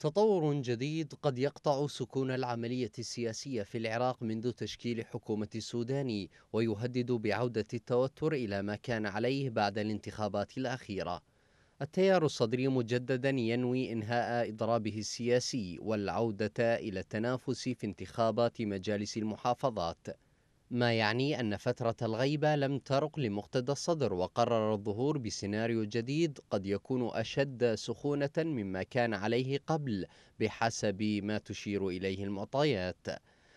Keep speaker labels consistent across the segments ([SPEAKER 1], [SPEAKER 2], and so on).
[SPEAKER 1] تطور جديد قد يقطع سكون العملية السياسية في العراق منذ تشكيل حكومة السوداني ويهدد بعودة التوتر إلى ما كان عليه بعد الانتخابات الأخيرة التيار الصدري مجددا ينوي إنهاء إضرابه السياسي والعودة إلى التنافس في انتخابات مجالس المحافظات ما يعني أن فترة الغيبة لم ترق لمقتدى الصدر وقرر الظهور بسيناريو جديد قد يكون أشد سخونة مما كان عليه قبل بحسب ما تشير إليه المعطيات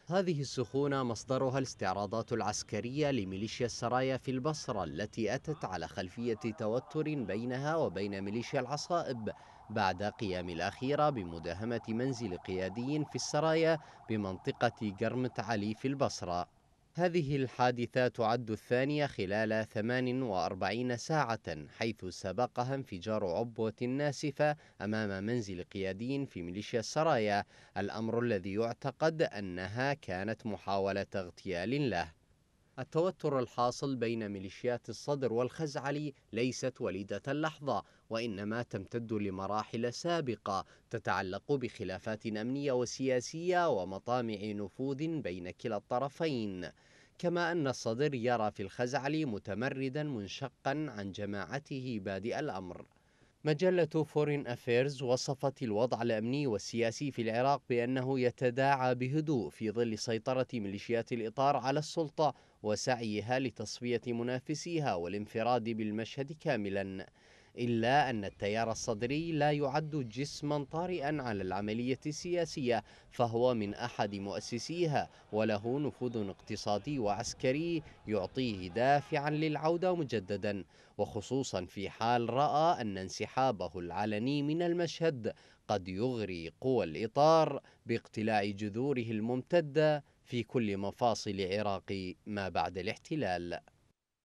[SPEAKER 1] هذه السخونة مصدرها الاستعراضات العسكرية لميليشيا السرايا في البصرة التي أتت على خلفية توتر بينها وبين ميليشيا العصائب بعد قيام الأخيرة بمداهمة منزل قيادي في السرايا بمنطقة جرمت علي في البصرة هذه الحادثة تعد الثانية خلال 48 ساعة حيث سبقها انفجار عبوة ناسفة أمام منزل قيادي في ميليشيا السرايا الأمر الذي يعتقد أنها كانت محاولة اغتيال له التوتر الحاصل بين ميليشيات الصدر والخزعلي ليست وليدة اللحظة وإنما تمتد لمراحل سابقة تتعلق بخلافات أمنية وسياسية ومطامع نفوذ بين كلا الطرفين كما أن الصدر يرى في الخزعلي متمردا منشقا عن جماعته بادئ الأمر مجلة فورين أفيرز وصفت الوضع الأمني والسياسي في العراق بأنه يتداعى بهدوء في ظل سيطرة ميليشيات الإطار على السلطة وسعيها لتصفية منافسيها والانفراد بالمشهد كاملا إلا أن التيار الصدري لا يعد جسما طارئا على العملية السياسية فهو من أحد مؤسسيها وله نفوذ اقتصادي وعسكري يعطيه دافعا للعودة مجددا وخصوصا في حال رأى أن انسحابه العلني من المشهد قد يغري قوى الإطار باقتلاع جذوره الممتدة في كل مفاصل عراق ما بعد الاحتلال